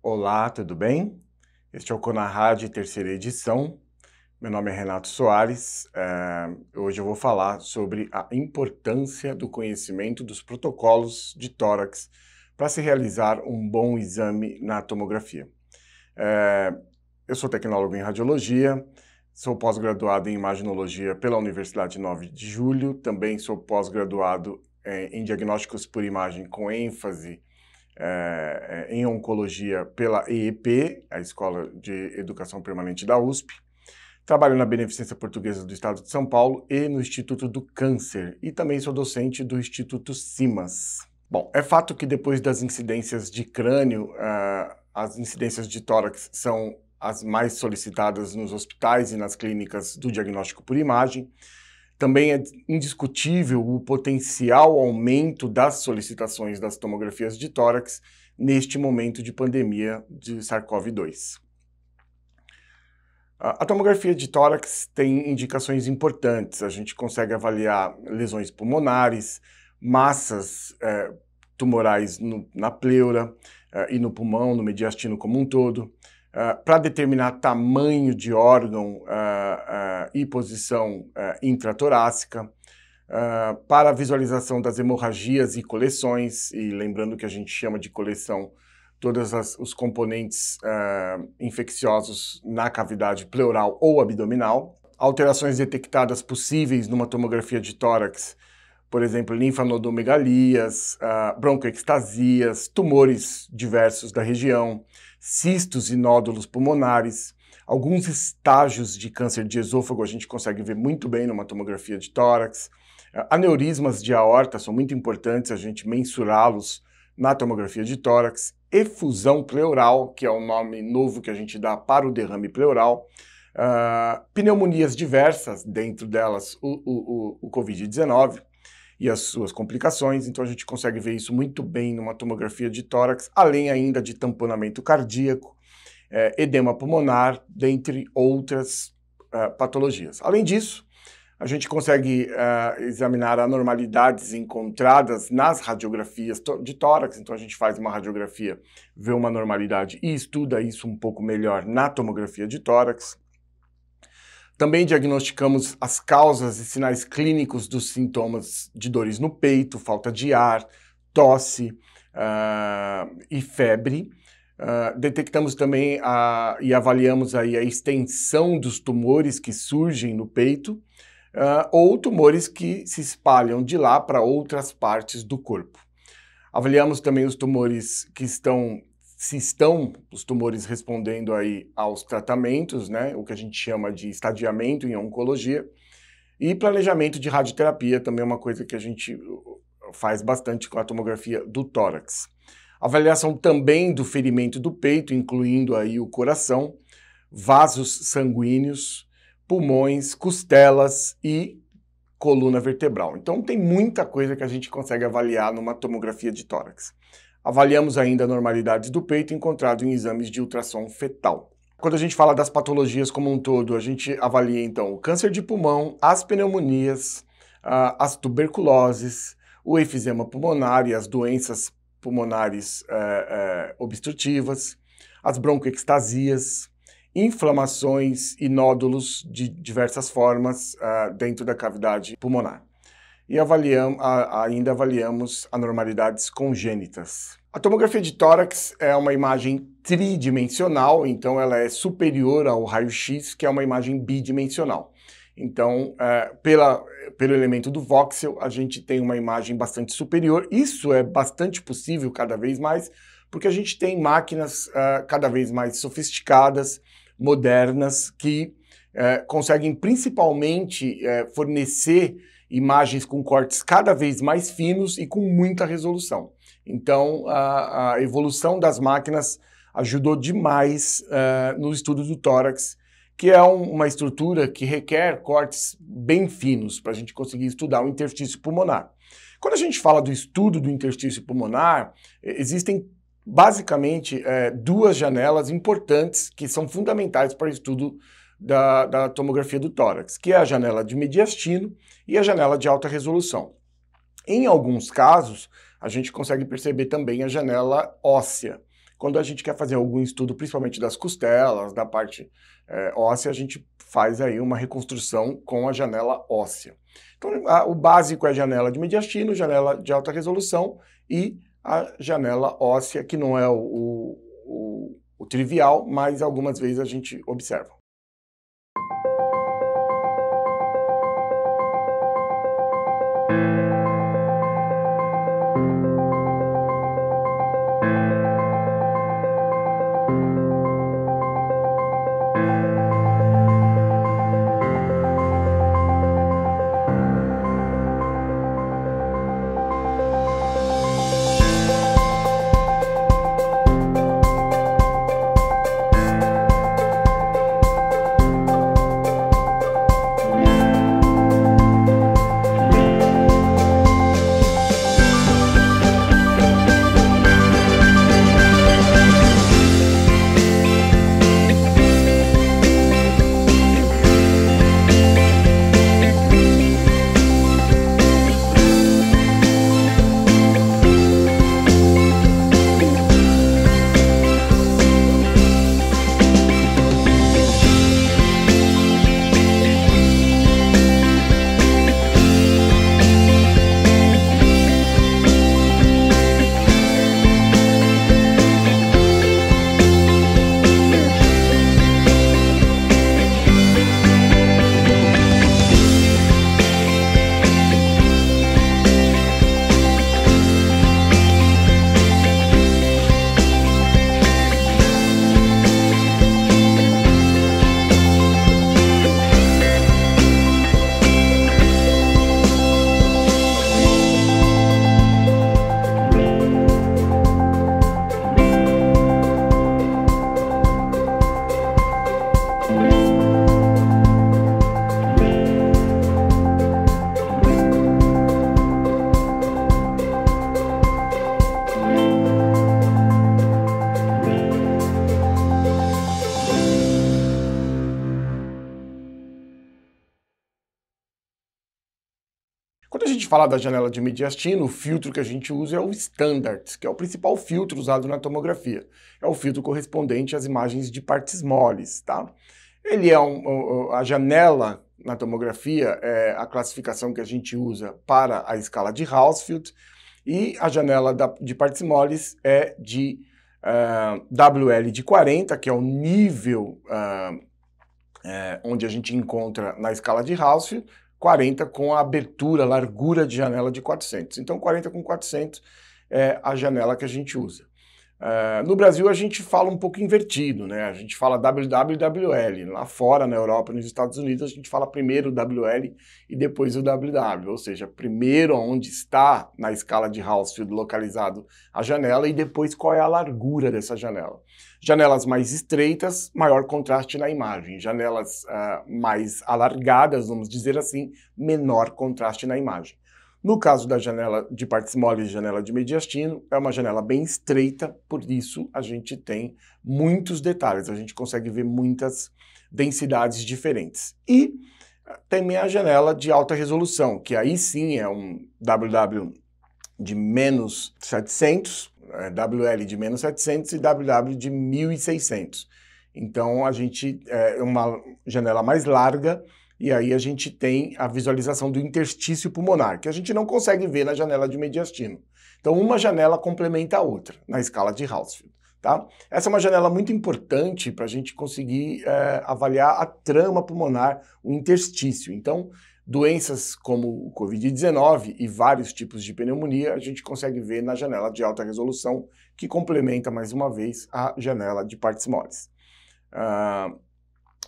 Olá, tudo bem? Este é o Conarrad, terceira edição. Meu nome é Renato Soares. Eh, hoje eu vou falar sobre a importância do conhecimento dos protocolos de tórax para se realizar um bom exame na tomografia. Eh, eu sou tecnólogo em radiologia, sou pós-graduado em imaginologia pela Universidade 9 de Julho, também sou pós-graduado é, em diagnósticos por imagem com ênfase é, é em oncologia pela EEP, a Escola de Educação Permanente da USP. Trabalho na Beneficência Portuguesa do Estado de São Paulo e no Instituto do Câncer, e também sou docente do Instituto CIMAS. Bom, é fato que depois das incidências de crânio, uh, as incidências de tórax são as mais solicitadas nos hospitais e nas clínicas do diagnóstico por imagem. Também é indiscutível o potencial aumento das solicitações das tomografias de tórax neste momento de pandemia de SARS-CoV-2. A tomografia de tórax tem indicações importantes. A gente consegue avaliar lesões pulmonares, massas é, tumorais no, na pleura é, e no pulmão, no mediastino como um todo. Ah, para determinar tamanho de órgão uh, uh, e posição intratorácica, para visualização das hemorragias e coleções, e lembrando que a gente chama de coleção todos os componentes infecciosos na cavidade pleural ou abdominal, alterações detectadas possíveis numa tomografia de tórax, por exemplo, linfanodomegalias, uh, tumores diversos da região, cistos e nódulos pulmonares. Alguns estágios de câncer de esôfago a gente consegue ver muito bem numa tomografia de tórax. Aneurismas de aorta são muito importantes a gente mensurá-los na tomografia de tórax. Efusão pleural, que é o nome novo que a gente dá para o derrame pleural. Uh, pneumonias diversas, dentro delas o, o, o, o Covid-19 e as suas complicações. Então a gente consegue ver isso muito bem numa tomografia de tórax, além ainda de tamponamento cardíaco, eh, edema pulmonar, dentre outras eh, patologias. Além disso, a gente consegue eh, examinar anormalidades encontradas nas radiografias de tórax. Então a gente faz uma radiografia, vê uma normalidade e estuda isso um pouco melhor na tomografia de tórax. Também diagnosticamos as causas e sinais clínicos dos sintomas de dores no peito, falta de ar, tosse uh, e febre. Uh, detectamos também a, e avaliamos aí a extensão dos tumores que surgem no peito uh, ou tumores que se espalham de lá para outras partes do corpo. Avaliamos também os tumores que estão se estão os tumores respondendo aí aos tratamentos, né, o que a gente chama de estadiamento em oncologia, e planejamento de radioterapia também é uma coisa que a gente uh, uh, faz bastante com a tomografia do tórax. Avaliação também do ferimento do peito, incluindo aí o coração, vasos sanguíneos, pulmões, costelas e coluna vertebral. Então tem muita coisa que a gente consegue avaliar numa tomografia de tórax. Avaliamos ainda normalidade do peito encontrado em exames de ultrassom fetal. Quando a gente fala das patologias como um todo, a gente avalia então o câncer de pulmão, as pneumonias, ah, as tuberculoses, o efizema pulmonar e as doenças pulmonares é, é, obstrutivas, as broncoextasias, inflamações e nódulos de diversas formas é, dentro da cavidade pulmonar e avaliam, a, ainda avaliamos anormalidades congênitas. A tomografia de tórax é uma imagem tridimensional, então ela é superior ao raio-x, que é uma imagem bidimensional. Então, é, pela, pelo elemento do voxel, a gente tem uma imagem bastante superior. Isso é bastante possível cada vez mais, porque a gente tem máquinas é, cada vez mais sofisticadas, modernas, que é, conseguem principalmente é, fornecer imagens com cortes cada vez mais finos e com muita resolução. Então, a, a evolução das máquinas ajudou demais uh, no estudo do tórax, que é um, uma estrutura que requer cortes bem finos para a gente conseguir estudar o interstício pulmonar. Quando a gente fala do estudo do interstício pulmonar, existem basicamente é, duas janelas importantes que são fundamentais para o estudo da, da tomografia do tórax, que é a janela de mediastino e a janela de alta resolução. Em alguns casos, a gente consegue perceber também a janela óssea. Quando a gente quer fazer algum estudo, principalmente das costelas, da parte é, óssea, a gente faz aí uma reconstrução com a janela óssea. Então, a, o básico é a janela de mediastino, janela de alta resolução e a janela óssea, que não é o, o, o, o trivial, mas algumas vezes a gente observa. falar da janela de mediastino, o filtro que a gente usa é o Standard, que é o principal filtro usado na tomografia. É o filtro correspondente às imagens de partes moles, tá? Ele é um, a janela na tomografia, é a classificação que a gente usa para a escala de Hausfeld, e a janela da, de partes moles é de uh, ah, WL de 40, que é o nível uh, é, onde a gente encontra na escala de Hausfeld, 40 com a abertura, largura de janela de 400. Então, 40 com 400 é a janela que a gente usa. Uh, no Brasil, a gente fala um pouco invertido, né? A gente fala WWWL. Lá fora, na Europa e nos Estados Unidos, a gente fala primeiro o WL e depois o WW, ou seja, primeiro onde está na escala de Hausfeld localizado a janela e depois qual é a largura dessa janela. Janelas mais estreitas, maior contraste na imagem. Janelas uh, mais alargadas, vamos dizer assim, menor contraste na imagem. No caso da janela de partes moles e janela de mediastino, é uma janela bem estreita, por isso a gente tem muitos detalhes, a gente consegue ver muitas densidades diferentes. E eh, também a janela de alta resolução, que aí sim é um WW de menos 700, eh, WL de menos 700 e WW de 1600. Então a gente eh, é uma janela mais larga, e aí a gente tem a visualização do interstício pulmonar, que a gente não consegue ver na janela de mediastino. Então, uma janela complementa a outra na escala de Hausfield. Tá? Essa é uma janela muito importante para a gente conseguir é, avaliar a trama pulmonar, o interstício. Então, doenças como o Covid-19 e vários tipos de pneumonia a gente consegue ver na janela de alta resolução, que complementa mais uma vez a janela de partes moles. Uh,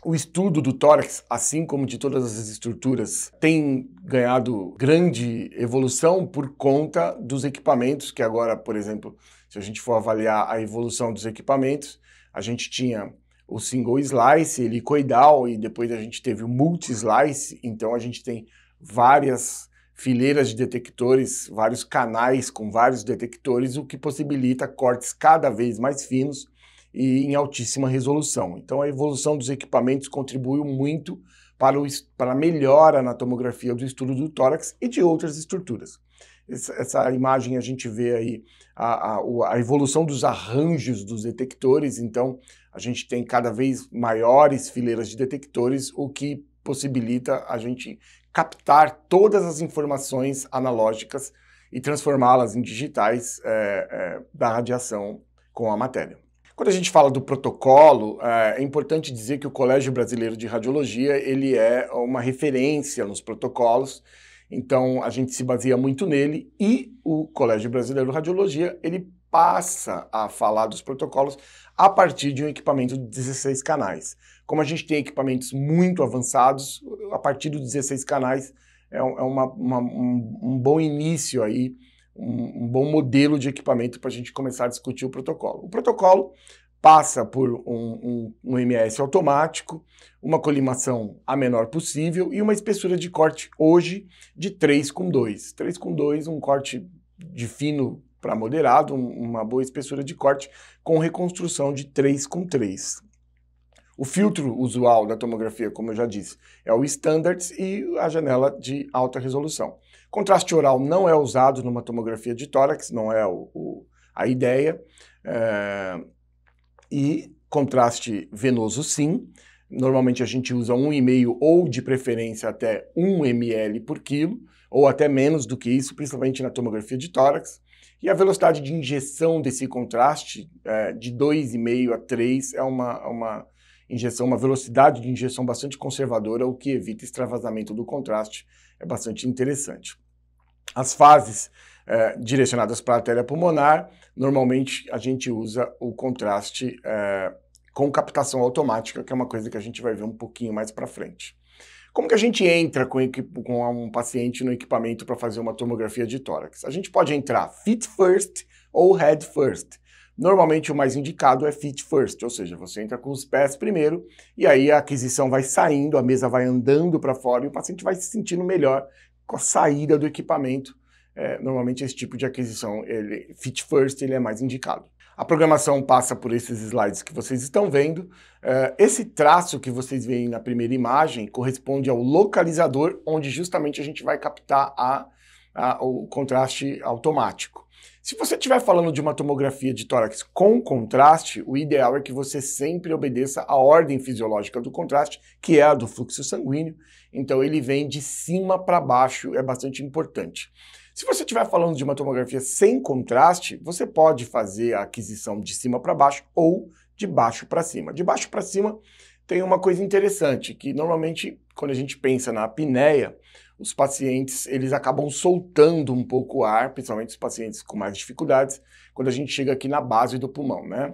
o estudo do tórax, assim como de todas as estruturas, tem ganhado grande evolução por conta dos equipamentos, que agora, por exemplo, se a gente for avaliar a evolução dos equipamentos, a gente tinha o single slice, helicoidal, e depois a gente teve o multi-slice, então a gente tem várias fileiras de detectores, vários canais com vários detectores, o que possibilita cortes cada vez mais finos e em altíssima resolução. Então, a evolução dos equipamentos contribuiu muito para, o, para a melhora na tomografia do estudo do tórax e de outras estruturas. Essa, essa imagem a gente vê aí a, a, a evolução dos arranjos dos detectores, então a gente tem cada vez maiores fileiras de detectores, o que possibilita a gente captar todas as informações analógicas e transformá-las em digitais é, é, da radiação com a matéria. Quando a gente fala do protocolo, é, é importante dizer que o Colégio Brasileiro de Radiologia ele é uma referência nos protocolos. Então a gente se baseia muito nele e o Colégio Brasileiro de Radiologia ele passa a falar dos protocolos a partir de um equipamento de 16 canais. Como a gente tem equipamentos muito avançados, a partir dos 16 canais é, é, uma, uma, um, um bom início aí um, um bom modelo de equipamento para a gente começar a discutir o protocolo. O protocolo passa por um, um, um, MS automático, uma colimação a menor possível e uma espessura de corte hoje de 3 com 2. 3 com 2, um corte de fino para moderado, um, uma boa espessura de corte com reconstrução de 3 com 3. O filtro usual da tomografia, como eu já disse, é o standards e a janela de alta resolução. Contraste oral não é usado numa tomografia de tórax, não é o, o, a ideia. É, e contraste venoso, sim. Normalmente a gente usa 1,5 ou de preferência até 1 ml por quilo, ou até menos do que isso, principalmente na tomografia de tórax. E a velocidade de injeção desse contraste é, de 2,5 a 3 é uma, uma injeção, uma velocidade de injeção bastante conservadora, o que evita extravasamento do contraste, é bastante interessante. As fases eh, direcionadas para a artéria pulmonar, normalmente a gente usa o contraste eh, com captação automática, que é uma coisa que a gente vai ver um pouquinho mais para frente. Como que a gente entra com, com um paciente no equipamento para fazer uma tomografia de tórax? A gente pode entrar feet first ou head first. Normalmente o mais indicado é feet first, ou seja, você entra com os pés primeiro e aí a aquisição vai saindo, a mesa vai andando para fora e o paciente vai se sentindo melhor com a saída do equipamento. É, normalmente esse tipo de aquisição, ele, fit first, ele é mais indicado. A programação passa por esses slides que vocês estão vendo. É, esse traço que vocês veem na primeira imagem corresponde ao localizador, onde justamente a gente vai captar a, a, o contraste automático. Se você estiver falando de uma tomografia de tórax com contraste, o ideal é que você sempre obedeça à ordem fisiológica do contraste, que é a do fluxo sanguíneo. Então ele vem de cima para baixo, é bastante importante. Se você estiver falando de uma tomografia sem contraste, você pode fazer a aquisição de cima para baixo ou de baixo para cima. De baixo para cima tem uma coisa interessante, que normalmente quando a gente pensa na apneia, os pacientes eles acabam soltando um pouco o ar, principalmente os pacientes com mais dificuldades, quando a gente chega aqui na base do pulmão, né?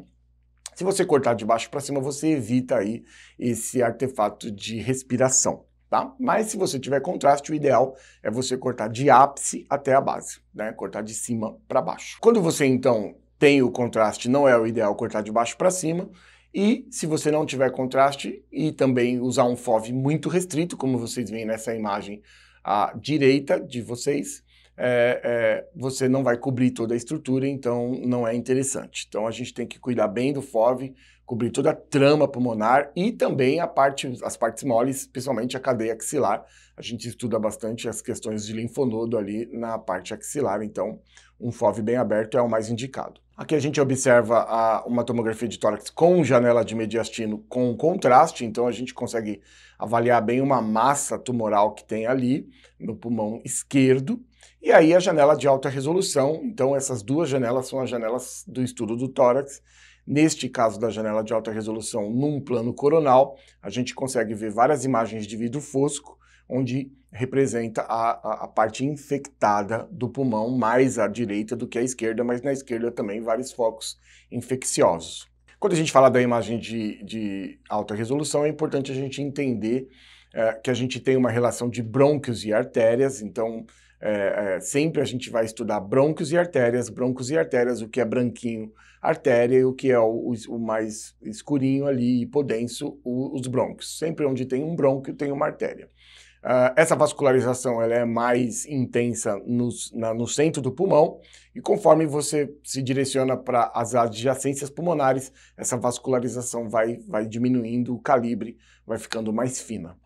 Se você cortar de baixo para cima, você evita aí esse artefato de respiração, tá? Mas se você tiver contraste, o ideal é você cortar de ápice até a base, né? Cortar de cima para baixo. Quando você então tem o contraste, não é o ideal cortar de baixo para cima, e se você não tiver contraste e também usar um FOV muito restrito, como vocês veem nessa imagem à direita de vocês, é, é, você não vai cobrir toda a estrutura, então não é interessante. Então a gente tem que cuidar bem do FOV, cobrir toda a trama pulmonar e também a parte, as partes moles, especialmente a cadeia axilar. A gente estuda bastante as questões de linfonodo ali na parte axilar, então um FOV bem aberto é o mais indicado. Aqui a gente observa a, uma tomografia de tórax com janela de mediastino com contraste, então a gente consegue avaliar bem uma massa tumoral que tem ali no pulmão esquerdo. E aí a janela de alta resolução, então essas duas janelas são as janelas do estudo do tórax. Neste caso da janela de alta resolução num plano coronal, a gente consegue ver várias imagens de vidro fosco onde representa a, a, a, parte infectada do pulmão, mais à direita do que à esquerda, mas na esquerda também vários focos infecciosos. Quando a gente fala da imagem de, de alta resolução, é importante a gente entender é, que a gente tem uma relação de brônquios e artérias, então é, é, sempre a gente vai estudar brônquios e artérias, brônquios e artérias, o que é branquinho, artéria, e o que é o, o mais escurinho ali, hipodenso, o, os brônquios. Sempre onde tem um brônquio tem uma artéria. Ah, essa vascularização ela é mais intensa no, na, no centro do pulmão e conforme você se direciona para as adjacências pulmonares, essa vascularização vai, vai diminuindo o calibre, vai ficando mais fina.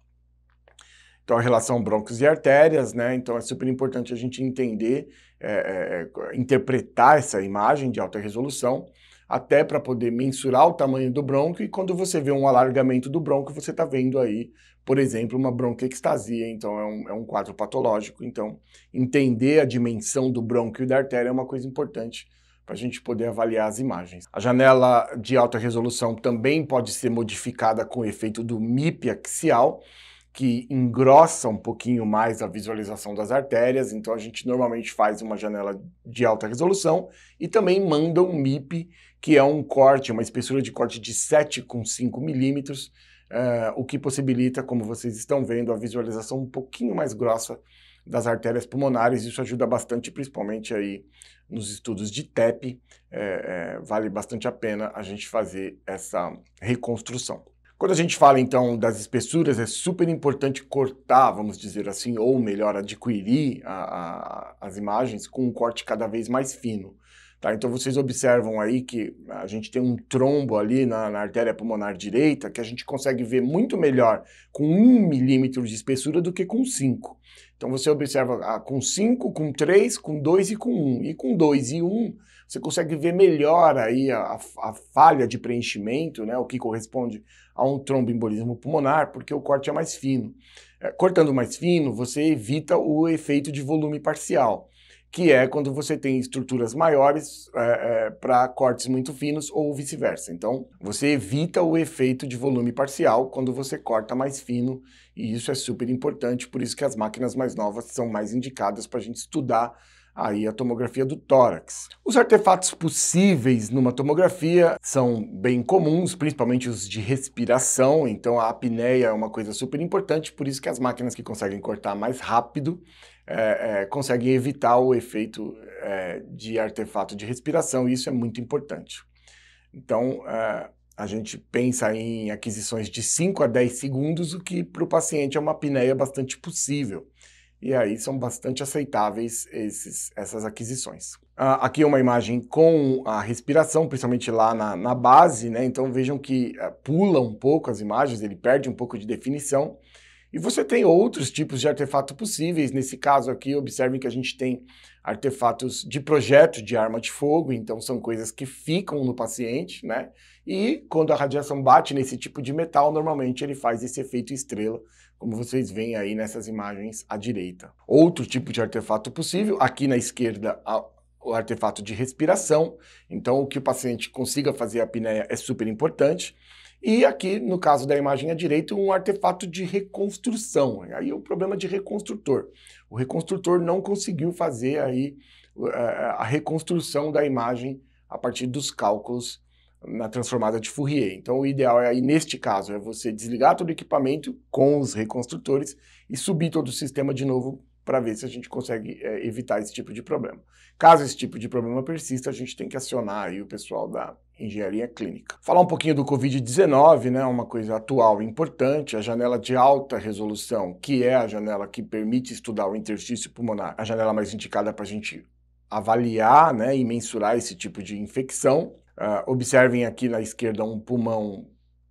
Então, a relação broncos e artérias, né? Então, é super importante a gente entender, é, é, é interpretar essa imagem de alta resolução até para poder mensurar o tamanho do brônquio, e quando você vê um alargamento do brônquio, você está vendo aí, por exemplo, uma bronquiectasia, então é um, é um quadro patológico. Então, entender a dimensão do brônquio e da artéria é uma coisa importante para a gente poder avaliar as imagens. A janela de alta resolução também pode ser modificada com o efeito do MIP axial, que engrossa um pouquinho mais a visualização das artérias, então a gente normalmente faz uma janela de alta resolução e também manda um MIP que é um corte, uma espessura de corte de 7,5 milímetros, uh, o que possibilita, como vocês estão vendo, a visualização um pouquinho mais grossa das artérias pulmonares. Isso ajuda bastante, principalmente aí nos estudos de TEP. É, eh, é, eh, vale bastante a pena a gente fazer essa reconstrução. Quando a gente fala então das espessuras, é super importante cortar, vamos dizer assim, ou melhor, adquirir a, a, as imagens com um corte cada vez mais fino. Tá? Então vocês observam aí que a gente tem um trombo ali na, na artéria pulmonar direita que a gente consegue ver muito melhor com 1 milímetro de espessura do que com 5. Então você observa ah, com 5, com 3, com 2 e com 1. Um. E com 2 e 1, um, você consegue ver melhor aí a, a, falha de preenchimento, né, o que corresponde a um tromboembolismo pulmonar, porque o corte é mais fino. É, cortando mais fino, você evita o efeito de volume parcial que é quando você tem estruturas maiores é, é, para cortes muito finos ou vice-versa. Então, você evita o efeito de volume parcial quando você corta mais fino, e isso é super importante, por isso que as máquinas mais novas são mais indicadas para a gente estudar aí a tomografia do tórax. Os artefatos possíveis numa tomografia são bem comuns, principalmente os de respiração, então a apneia é uma coisa super importante, por isso que as máquinas que conseguem cortar mais rápido, é, é, conseguem evitar o efeito é, de artefato de respiração, e isso é muito importante. Então, é, a gente pensa em aquisições de 5 a 10 segundos, o que para o paciente é uma apneia bastante possível. E aí são bastante aceitáveis esses, essas aquisições. Ah, aqui é uma imagem com a respiração, principalmente lá na, na base, né? Então vejam que é, pula um pouco as imagens, ele perde um pouco de definição. E você tem outros tipos de artefato possíveis. Nesse caso aqui, observem que a gente tem artefatos de projeto de arma de fogo, então são coisas que ficam no paciente, né? E quando a radiação bate nesse tipo de metal, normalmente ele faz esse efeito estrela, como vocês veem aí nessas imagens à direita. Outro tipo de artefato possível, aqui na esquerda, a o artefato de respiração. Então, o que o paciente consiga fazer a apneia é super importante. E aqui, no caso da imagem à direita, um artefato de reconstrução. Aí é o problema de reconstrutor. O reconstrutor não conseguiu fazer aí eh, a reconstrução da imagem a partir dos cálculos na transformada de Fourier. Então, o ideal é aí, neste caso, é você desligar todo o equipamento com os reconstrutores e subir todo o sistema de novo para ver se a gente consegue é, evitar esse tipo de problema. Caso esse tipo de problema persista, a gente tem que acionar aí o pessoal da, engenharia clínica. Falar um pouquinho do COVID-19, né, uma coisa atual importante, a janela de alta resolução, que é a janela que permite estudar o interstício pulmonar, a janela mais indicada para a gente avaliar, né, e mensurar esse tipo de infecção. Uh, observem aqui na esquerda um pulmão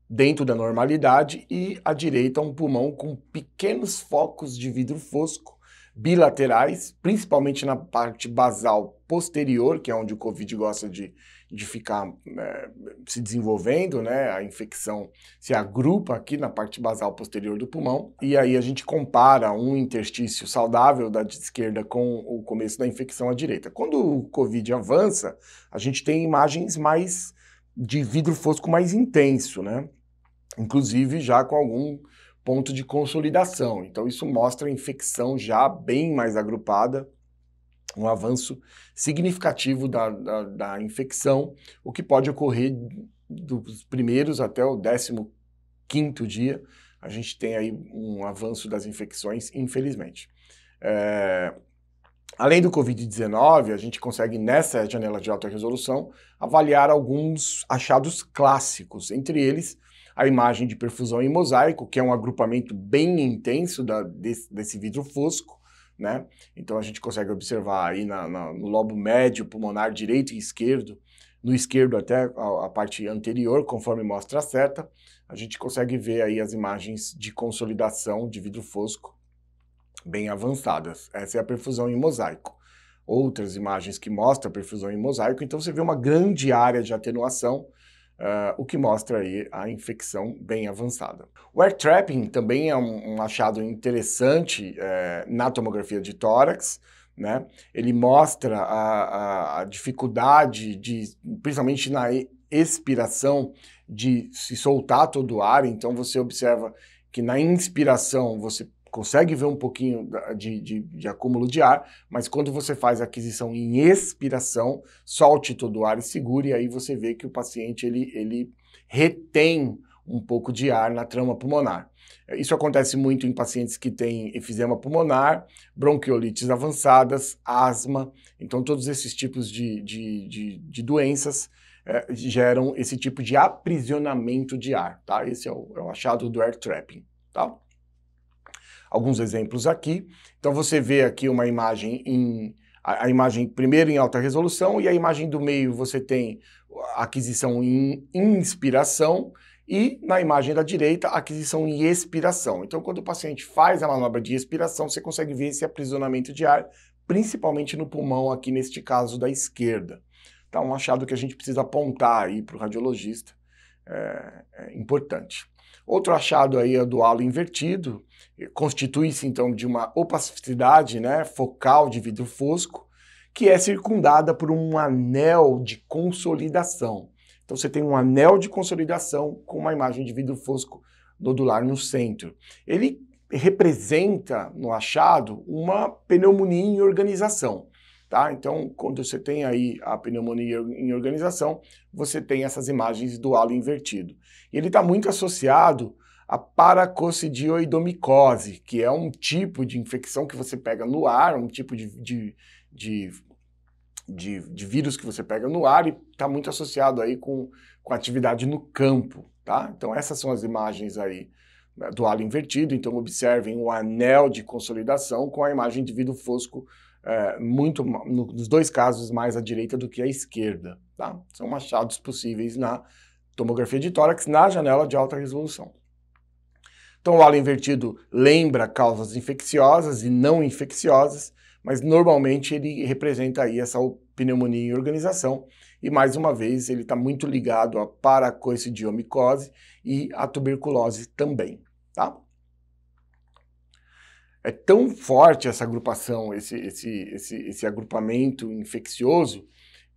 dentro da normalidade e à direita um pulmão com pequenos focos de vidro fosco bilaterais, principalmente na parte basal posterior, que é onde o COVID gosta de de ficar né, se desenvolvendo, né? A infecção se agrupa aqui na parte basal posterior do pulmão. E aí a gente compara um interstício saudável da esquerda com o começo da infecção à direita. Quando o Covid avança, a gente tem imagens mais de vidro fosco mais intenso, né? Inclusive já com algum ponto de consolidação. Então isso mostra a infecção já bem mais agrupada um avanço significativo da, da, da infecção, o que pode ocorrer dos primeiros até o décimo quinto dia, a gente tem aí um avanço das infecções, infelizmente. É, além do Covid-19, a gente consegue, nessa janela de alta resolução, avaliar alguns achados clássicos, entre eles a imagem de perfusão em mosaico, que é um agrupamento bem intenso da, desse, desse vidro fosco, né? Então a gente consegue observar aí na, na, no lobo médio, pulmonar direito e esquerdo, no esquerdo até a, a, parte anterior, conforme mostra a seta, a gente consegue ver aí as imagens de consolidação de vidro fosco bem avançadas. Essa é a perfusão em mosaico. Outras imagens que mostram a perfusão em mosaico, então você vê uma grande área de atenuação Uh, o que mostra aí a infecção bem avançada. O air trapping também é um, um achado interessante eh, na tomografia de tórax, né? Ele mostra a, a, a, dificuldade de, principalmente na expiração, de se soltar todo o ar. Então você observa que na inspiração você consegue ver um pouquinho de, de, de, acúmulo de ar, mas quando você faz a aquisição em expiração, solte todo o ar e segure, e aí você vê que o paciente ele, ele retém um pouco de ar na trama pulmonar. Isso acontece muito em pacientes que têm efizema pulmonar, bronquiolites avançadas, asma. Então, todos esses tipos de, de, de, de doenças é, geram esse tipo de aprisionamento de ar, tá? Esse é o, é o achado do air trapping, tá? alguns exemplos aqui. Então você vê aqui uma imagem em a, a imagem primeiro em alta resolução e a imagem do meio você tem aquisição em inspiração e na imagem da direita, aquisição em expiração. Então, quando o paciente faz a manobra de expiração, você consegue ver esse aprisionamento de ar, principalmente no pulmão, aqui neste caso da esquerda. Tá um achado que a gente precisa apontar aí para o radiologista, é, é importante. Outro achado aí é do halo invertido, constitui-se então de uma opacidade né, focal de vidro fosco, que é circundada por um anel de consolidação. Então você tem um anel de consolidação com uma imagem de vidro fosco nodular no centro. Ele representa no achado uma pneumonia em organização. Tá? Então, quando você tem aí a pneumonia em organização, você tem essas imagens do halo invertido ele está muito associado à paracocidioidomicose, que é um tipo de infecção que você pega no ar, um tipo de, de, de, de, de vírus que você pega no ar e está muito associado aí com, com atividade no campo, tá? Então essas são as imagens aí né, do halo invertido, então observem o anel de consolidação com a imagem de vidro fosco é, muito, no, nos dois casos, mais à direita do que à esquerda, tá? São machados possíveis na tomografia de tórax na janela de alta resolução. Então, o halo invertido lembra causas infecciosas e não infecciosas, mas normalmente ele representa aí essa pneumonia em organização. E mais uma vez, ele está muito ligado à paracoicidiomicose e à tuberculose também. Tá? É tão forte essa agrupação, esse, esse, esse, esse agrupamento infeccioso,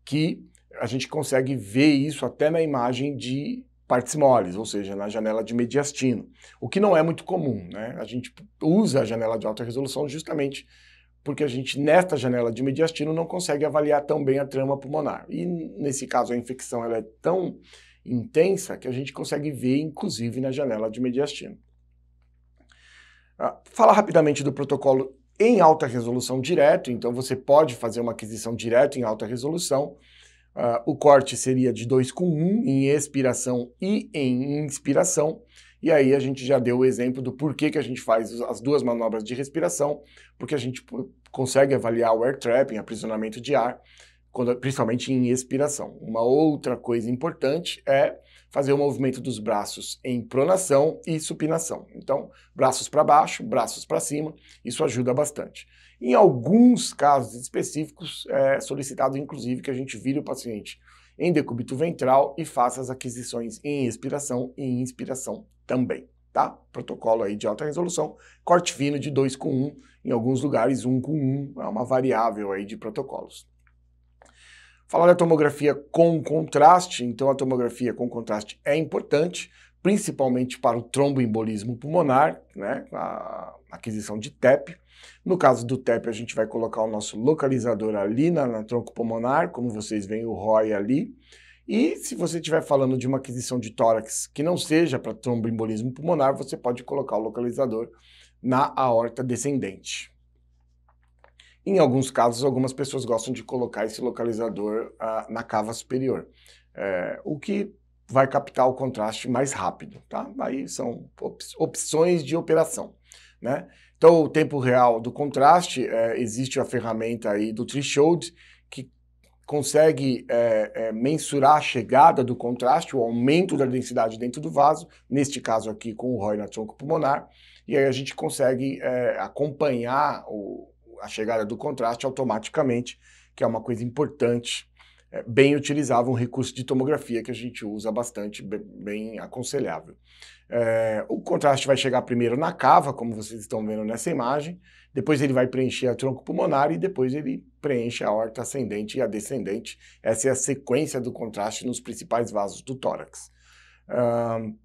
que a gente consegue ver isso até na imagem de partes moles, ou seja, na janela de mediastino, o que não é muito comum. Né? A gente usa a janela de alta resolução justamente porque a gente, nesta janela de mediastino, não consegue avaliar tão bem a trama pulmonar. E, nesse caso, a infecção ela é tão intensa que a gente consegue ver, inclusive, na janela de mediastino. Ah, fala falar rapidamente do protocolo em alta resolução direto, então você pode fazer uma aquisição direto em alta resolução, Uh, o corte seria de 2 com 1 um, em expiração e em inspiração. E aí a gente já deu o exemplo do porquê que a gente faz as duas manobras de respiração, porque a gente consegue avaliar o air trapping, aprisionamento de ar, quando, principalmente em expiração. Uma outra coisa importante é fazer o movimento dos braços em pronação e supinação. Então, braços para baixo, braços para cima, isso ajuda bastante. Em alguns casos específicos, é solicitado inclusive que a gente vire o paciente em decúbito ventral e faça as aquisições em expiração e inspiração também, tá? Protocolo aí de alta resolução, corte fino de 2 com 1, um, em alguns lugares 1 um com 1, um, é uma variável aí de protocolos. Falar da tomografia com contraste, então a tomografia com contraste é importante, principalmente para o tromboembolismo pulmonar, né? A aquisição de TEP no caso do TEP, a gente vai colocar o nosso localizador ali na, na tronco pulmonar, como vocês veem o ROI ali. E se você estiver falando de uma aquisição de tórax que não seja para tromboembolismo pulmonar, você pode colocar o localizador na aorta descendente. Em alguns casos, algumas pessoas gostam de colocar esse localizador ah, na cava superior, é, o que vai captar o contraste mais rápido, tá? Aí são opções de operação, né? Então, o tempo real do contraste, é, existe a ferramenta aí do threshold, que consegue é, é, mensurar a chegada do contraste, o aumento da densidade dentro do vaso, neste caso aqui com o ROI na tronco pulmonar, e aí a gente consegue é, acompanhar o, a chegada do contraste automaticamente, que é uma coisa importante é, bem utilizável, um recurso de tomografia que a gente usa bastante, bem, bem aconselhável. É, o contraste vai chegar primeiro na cava, como vocês estão vendo nessa imagem, depois ele vai preencher a tronco pulmonar e depois ele preenche a horta ascendente e a descendente. Essa é a sequência do contraste nos principais vasos do tórax. Um,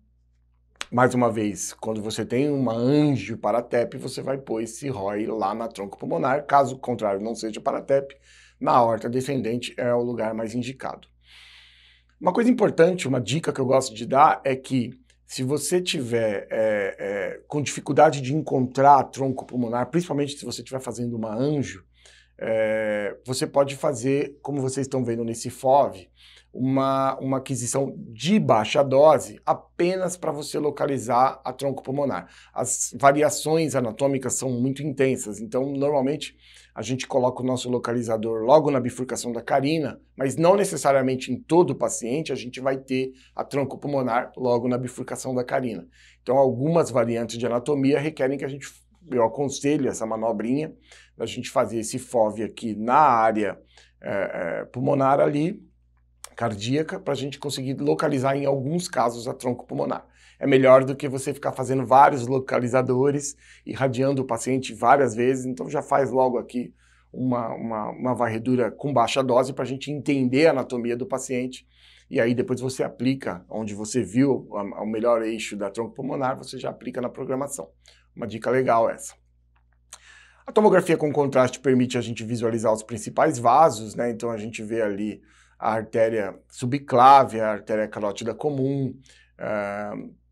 mais uma vez, quando você tem uma anjo para TEP, você vai pôr esse ROI lá na tronco pulmonar, caso contrário não seja para TEP, na horta descendente é o lugar mais indicado. Uma coisa importante, uma dica que eu gosto de dar é que se você tiver é, é, com dificuldade de encontrar tronco pulmonar, principalmente se você estiver fazendo uma anjo, é, você pode fazer, como vocês estão vendo nesse FOV, uma, uma aquisição de baixa dose apenas para você localizar a tronco pulmonar. As variações anatômicas são muito intensas, então normalmente a gente coloca o nosso localizador logo na bifurcação da carina, mas não necessariamente em todo o paciente, a gente vai ter a tronco pulmonar logo na bifurcação da carina. Então, algumas variantes de anatomia requerem que a gente, eu aconselho essa manobrinha, a gente fazer esse FOV aqui na área é, pulmonar ali, cardíaca, para a gente conseguir localizar em alguns casos a tronco pulmonar é melhor do que você ficar fazendo vários localizadores, irradiando o paciente várias vezes. Então já faz logo aqui uma, uma, uma varredura com baixa dose para a gente entender a anatomia do paciente. E aí depois você aplica onde você viu o melhor eixo da tronco pulmonar, você já aplica na programação. Uma dica legal é essa. A tomografia com contraste permite a gente visualizar os principais vasos, né? Então a gente vê ali a artéria subclávia, a artéria carótida comum, uh,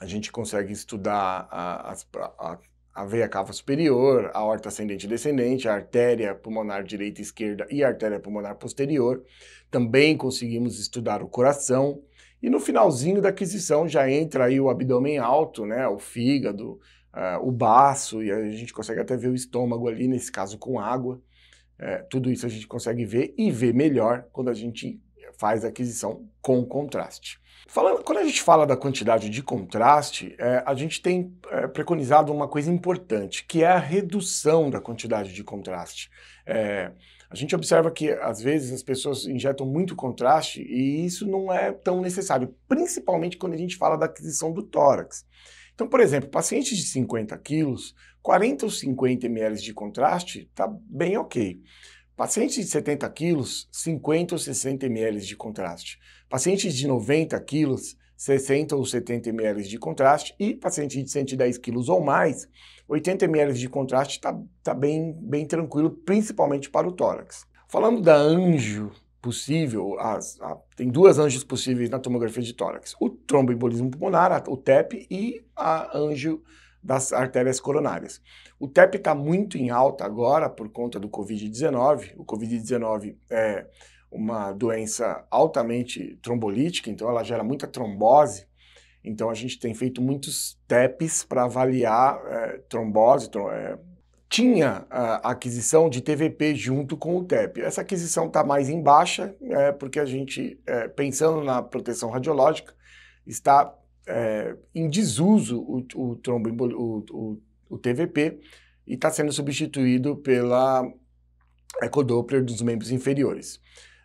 a gente consegue estudar a, a, a veia cava superior, a horta ascendente e descendente, a artéria pulmonar direita e esquerda e a artéria pulmonar posterior. Também conseguimos estudar o coração. E no finalzinho da aquisição já entra aí o abdômen alto, né, o fígado, uh, o baço, e a gente consegue até ver o estômago ali, nesse caso com água. É, tudo isso a gente consegue ver e ver melhor quando a gente faz a aquisição com contraste. Falando, quando a gente fala da quantidade de contraste, é, a gente tem é, preconizado uma coisa importante, que é a redução da quantidade de contraste. É, a gente observa que, às vezes, as pessoas injetam muito contraste e isso não é tão necessário, principalmente quando a gente fala da aquisição do tórax. Então, por exemplo, pacientes de 50 quilos, 40 ou 50 ml de contraste está bem ok. Pacientes de 70 quilos, 50 ou 60 ml de contraste. Pacientes de 90 quilos, 60 ou 70 ml de contraste. E paciente de 110 quilos ou mais, 80 ml de contraste está tá bem, bem tranquilo, principalmente para o tórax. Falando da anjo possível, as, a, tem duas anjos possíveis na tomografia de tórax. O tromboembolismo pulmonar, o TEP, e a anjo das artérias coronárias. O TEP está muito em alta agora por conta do Covid-19. O Covid-19 é uma doença altamente trombolítica, então ela gera muita trombose. Então a gente tem feito muitos TEPs para avaliar é, trombose. Trom é. tinha a aquisição de TVP junto com o TEP. Essa aquisição está mais em baixa, é, porque a gente, é, pensando na proteção radiológica, está é, em desuso o, o, trombo, o, o, o TVP e está sendo substituído pela ecodoppler dos membros inferiores.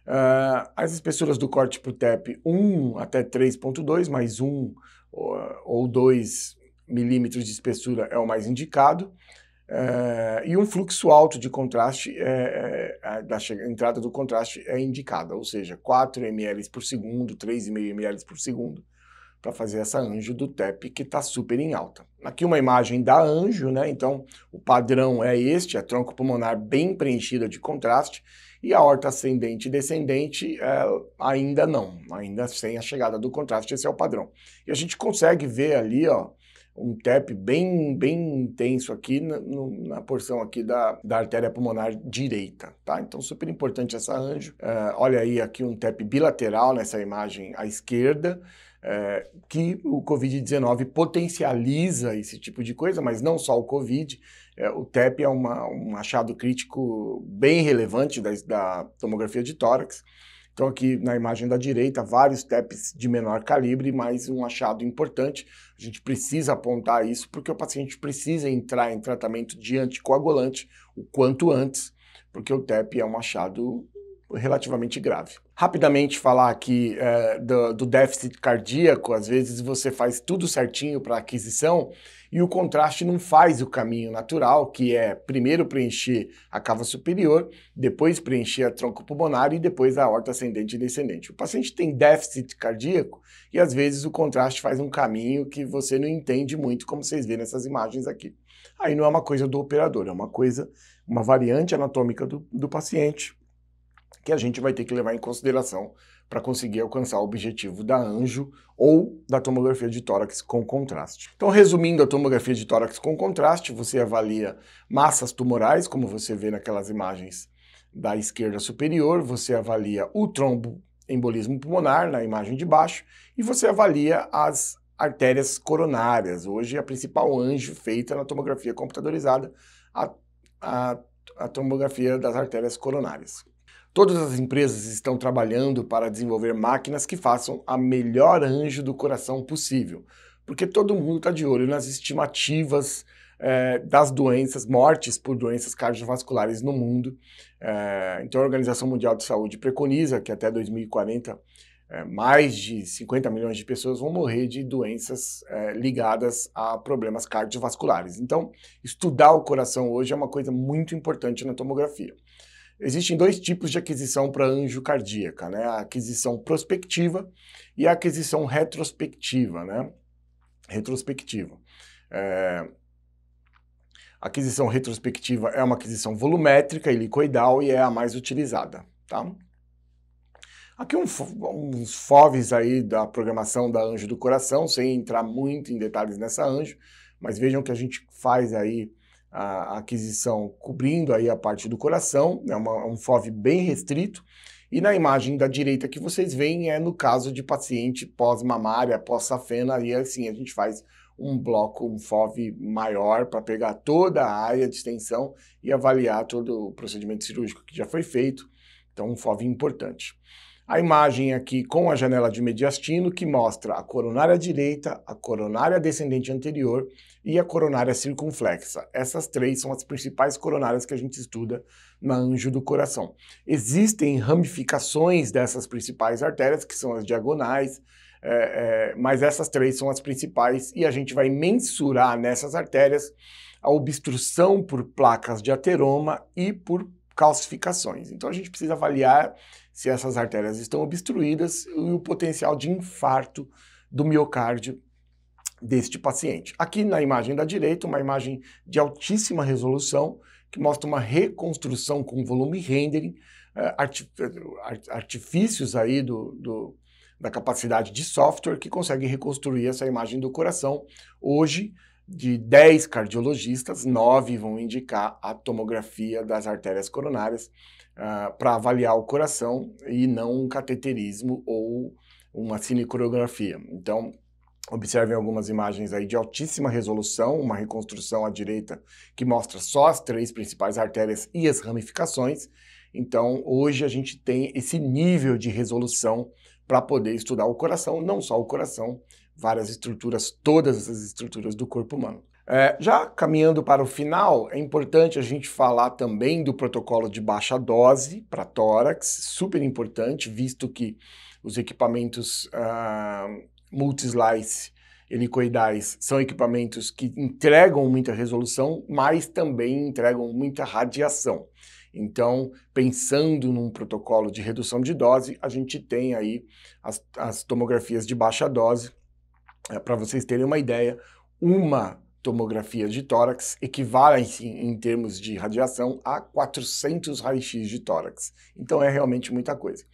Uh, as espessuras do corte para o TEP 1 até 3.2, mais 1 ou 2 milímetros de espessura é o mais indicado. Uh, e um fluxo alto de contraste é, é, da entrada do contraste é indicada, ou seja, 4 ml por segundo, 3,5 ml por segundo para fazer essa anjo do TEP que está super em alta. Aqui uma imagem da anjo, né? Então o padrão é este, a é tronco pulmonar bem preenchida de contraste e a horta ascendente e descendente é, ainda não, ainda sem a chegada do contraste, esse é o padrão. E a gente consegue ver ali, ó, um TEP bem, bem intenso aqui na, na, porção aqui da, da artéria pulmonar direita, tá? Então, super importante essa anjo. É, olha aí aqui um TEP bilateral nessa imagem à esquerda é, que o Covid-19 potencializa esse tipo de coisa, mas não só o Covid. É, o TEP é uma, um achado crítico bem relevante da, da tomografia de tórax. Então, aqui na imagem da direita, vários TEPs de menor calibre, mas um achado importante. A gente precisa apontar isso porque o paciente precisa entrar em tratamento de anticoagulante o quanto antes, porque o TEP é um achado relativamente grave. Rapidamente falar aqui é, do, do, déficit cardíaco, às vezes você faz tudo certinho para aquisição e o contraste não faz o caminho natural, que é primeiro preencher a cava superior, depois preencher a tronco pulmonar e depois a aorta ascendente e descendente. O paciente tem déficit cardíaco e às vezes o contraste faz um caminho que você não entende muito, como vocês vêem nessas imagens aqui. Aí não é uma coisa do operador, é uma coisa, uma variante anatômica do, do paciente que a gente vai ter que levar em consideração para conseguir alcançar o objetivo da anjo ou da tomografia de tórax com contraste. Então, resumindo a tomografia de tórax com contraste, você avalia massas tumorais, como você vê naquelas imagens da esquerda superior, você avalia o tromboembolismo pulmonar na imagem de baixo e você avalia as artérias coronárias. Hoje, a principal anjo feita na tomografia computadorizada, a, a, a tomografia das artérias coronárias. Todas as empresas estão trabalhando para desenvolver máquinas que façam a melhor anjo do coração possível, porque todo mundo está de olho nas estimativas eh, das doenças, mortes por doenças cardiovasculares no mundo. Eh, então, a Organização Mundial de Saúde preconiza que até 2040 eh, mais de 50 milhões de pessoas vão morrer de doenças ligadas a problemas cardiovasculares. Então, estudar o coração hoje é uma coisa muito importante na tomografia. Existem dois tipos de aquisição para anjo cardíaca, né? A aquisição prospectiva e a aquisição retrospectiva, né? Retrospectiva. É... A aquisição retrospectiva é uma aquisição volumétrica e licoidal e é a mais utilizada, tá? Aqui um, uns FOVs aí da programação da Anjo do Coração, sem entrar muito em detalhes nessa Anjo, mas vejam que a gente faz aí a aquisição cobrindo aí a parte do coração, é né, um FOV bem restrito. E na imagem da direita que vocês veem é no caso de paciente pós-mamária, pós-safena, aí assim a gente faz um bloco, um FOV maior para pegar toda a área de extensão e avaliar todo o procedimento cirúrgico que já foi feito. Então, um FOV importante. A imagem aqui com a janela de mediastino que mostra a coronária direita, a coronária descendente anterior e a coronária circunflexa. Essas três são as principais coronárias que a gente estuda na anjo do coração. Existem ramificações dessas principais artérias, que são as diagonais, é, é, mas essas três são as principais e a gente vai mensurar nessas artérias a obstrução por placas de ateroma e por calcificações. Então a gente precisa avaliar se essas artérias estão obstruídas e o potencial de infarto do miocárdio deste paciente. Aqui na imagem da direita, uma imagem de altíssima resolução, que mostra uma reconstrução com volume rendering, eh, eh, artifícios aí do, do, da capacidade de software que consegue reconstruir essa imagem do coração. Hoje, de 10 cardiologistas, 9 vão indicar a tomografia das artérias coronárias uh, ah, para avaliar o coração e não um cateterismo ou uma cinecrografia. Então, Observem algumas imagens aí de altíssima resolução, uma reconstrução à direita que mostra só as três principais artérias e as ramificações. Então, hoje a gente tem esse nível de resolução para poder estudar o coração, não só o coração, várias estruturas, todas as estruturas do corpo humano. É, já caminhando para o final, é importante a gente falar também do protocolo de baixa dose para tórax, super importante, visto que os equipamentos. Ah, multislice, helicoidais, são equipamentos que entregam muita resolução, mas também entregam muita radiação. Então, pensando num protocolo de redução de dose, a gente tem aí as, as tomografias de baixa dose. É, Para vocês terem uma ideia, uma tomografia de tórax equivale, em, assim, em termos de radiação, a 400 raios x de tórax. Então, é realmente muita coisa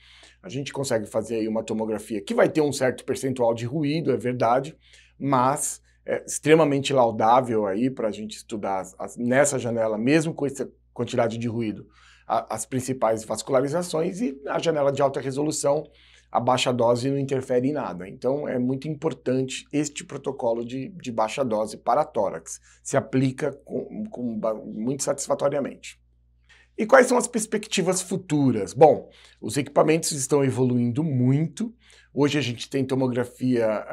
a gente consegue fazer aí uma tomografia que vai ter um certo percentual de ruído, é verdade, mas é extremamente laudável aí para a gente estudar as, nessa janela, mesmo com essa quantidade de ruído, a, as principais vascularizações e a janela de alta resolução, a baixa dose não interfere em nada. Então é muito importante este protocolo de, de baixa dose para tórax. Se aplica com, com, muito satisfatoriamente. E quais são as perspectivas futuras? Bom, os equipamentos estão evoluindo muito. Hoje a gente tem tomografia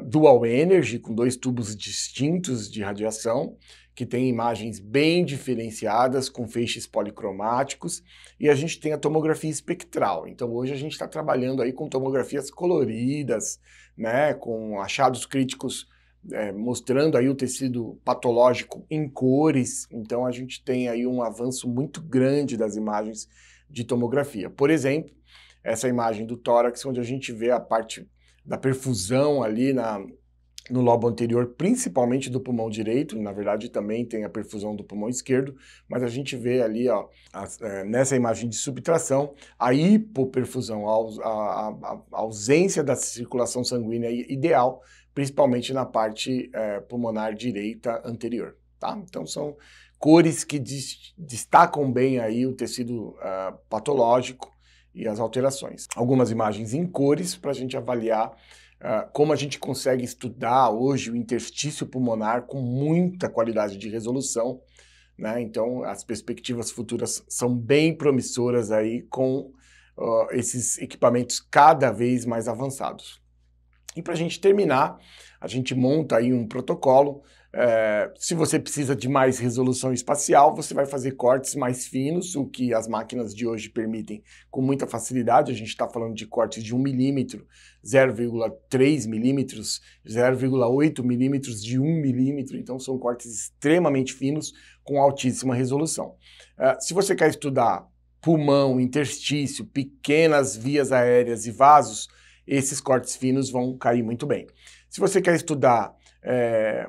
uh, dual energy, com dois tubos distintos de radiação, que tem imagens bem diferenciadas, com feixes policromáticos, e a gente tem a tomografia espectral. Então hoje a gente está trabalhando aí com tomografias coloridas, né, com achados críticos é, mostrando aí o tecido patológico em cores. Então a gente tem aí um avanço muito grande das imagens de tomografia. Por exemplo, essa imagem do tórax, onde a gente vê a parte da perfusão ali na, no lobo anterior, principalmente do pulmão direito, na verdade também tem a perfusão do pulmão esquerdo, mas a gente vê ali, ó, a, é, nessa imagem de subtração, a hipoperfusão, a, a, a ausência da circulação sanguínea ideal principalmente na parte é, pulmonar direita anterior, tá? Então são cores que destacam bem aí o tecido uh, patológico e as alterações. Algumas imagens em cores para a gente avaliar uh, como a gente consegue estudar hoje o interstício pulmonar com muita qualidade de resolução, né? Então as perspectivas futuras são bem promissoras aí com uh, esses equipamentos cada vez mais avançados. E para a gente terminar, a gente monta aí um protocolo. É, se você precisa de mais resolução espacial, você vai fazer cortes mais finos, o que as máquinas de hoje permitem com muita facilidade. A gente está falando de cortes de 1 milímetro, 0,3 milímetros, 0,8 milímetros de 1 milímetro. Então, são cortes extremamente finos com altíssima resolução. É, se você quer estudar pulmão, interstício, pequenas vias aéreas e vasos, esses cortes finos vão cair muito bem. Se você quer estudar é,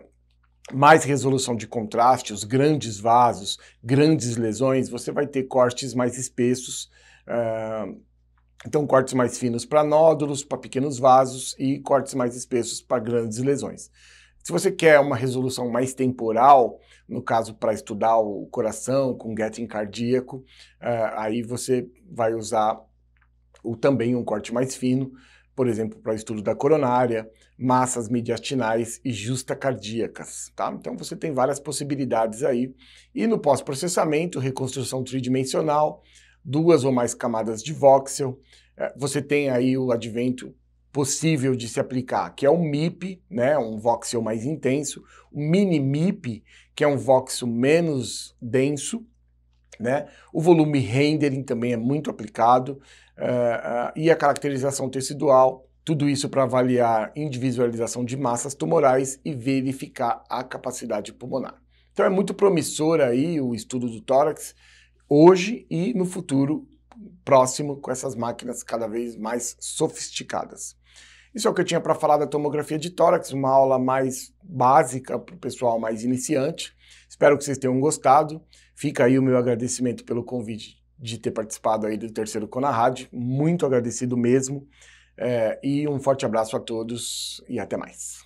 mais resolução de contraste, os grandes vasos, grandes lesões, você vai ter cortes mais espessos. É, então, cortes mais finos para nódulos, para pequenos vasos e cortes mais espessos para grandes lesões. Se você quer uma resolução mais temporal, no caso para estudar o coração com getting cardíaco, uh, aí você vai usar o, também um corte mais fino, por exemplo, para estudo da coronária, massas mediastinais e justa cardíacas, tá? Então você tem várias possibilidades aí. E no pós-processamento, reconstrução tridimensional, duas ou mais camadas de voxel, eh, você tem aí o advento possível de se aplicar, que é o MIP, né, um voxel mais intenso, o mini MIP, que é um voxel menos denso, né? O volume rendering também é muito aplicado uh, uh, e a caracterização tecidual, tudo isso para avaliar individualização de massas tumorais e verificar a capacidade pulmonar. Então é muito promissor aí o estudo do tórax hoje e no futuro próximo com essas máquinas cada vez mais sofisticadas. Isso é o que eu tinha para falar da tomografia de tórax, uma aula mais básica para o pessoal mais iniciante. Espero que vocês tenham gostado. Fica aí o meu agradecimento pelo convite de ter participado aí do terceiro Conarad. Muito agradecido mesmo. É, e um forte abraço a todos e até mais.